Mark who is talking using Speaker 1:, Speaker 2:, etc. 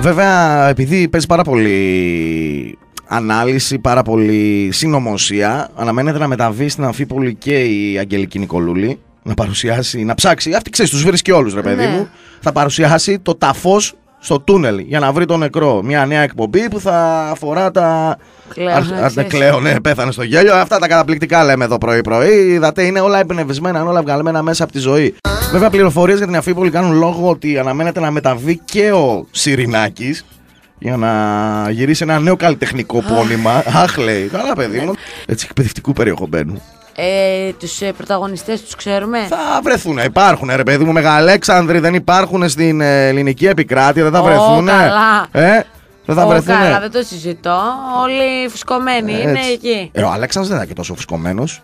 Speaker 1: Βέβαια, επειδή παίζει πάρα πολύ ανάλυση, πάρα πολύ συνωμοσία, αναμένεται να μεταβεί στην Αμφίπολη και η Αγγελική Νικολούλη να παρουσιάσει, να ψάξει. Αυτή ξέρεις, τους βρίσκει όλους, ρε παιδί ναι. μου. Θα παρουσιάσει το ταφός στο τούνελ για να βρει τον νεκρό. Μια νέα εκπομπή που θα αφορά τα. Κλαίω, ναι, πέθανε στο γέλιο. Αυτά τα καταπληκτικά λέμε εδώ πρωί-πρωί. Είδατε, είναι όλα εμπνευσμένα, είναι όλα βγαλμένα μέσα από τη ζωή. Βέβαια, πληροφορίες για την αφίπολη κάνουν λόγο ότι αναμένεται να μεταβεί και ο Σιρινάκης για να γυρίσει ένα νέο καλλιτεχνικό πόνημα. Αχ, λέει. Καλά, παιδί μου. Ναι. Έτσι, εκπαιδευτικού περιεχομένου.
Speaker 2: Ε, τους ε, πρωταγωνιστές τους ξέρουμε. Θα
Speaker 1: βρεθούν, υπάρχουν ρε παιδί μου. Μεγαλέξανδροι δεν υπάρχουν στην ε, ελληνική επικράτεια, δεν θα βρεθούν. Καλά. Ε, δεν θα Καλά, δεν
Speaker 2: το συζητώ. Όλοι φουσκωμένοι είναι εκεί. Ε, ο
Speaker 1: Αλέξανδρος δεν ήταν και τόσο φουσκωμένος.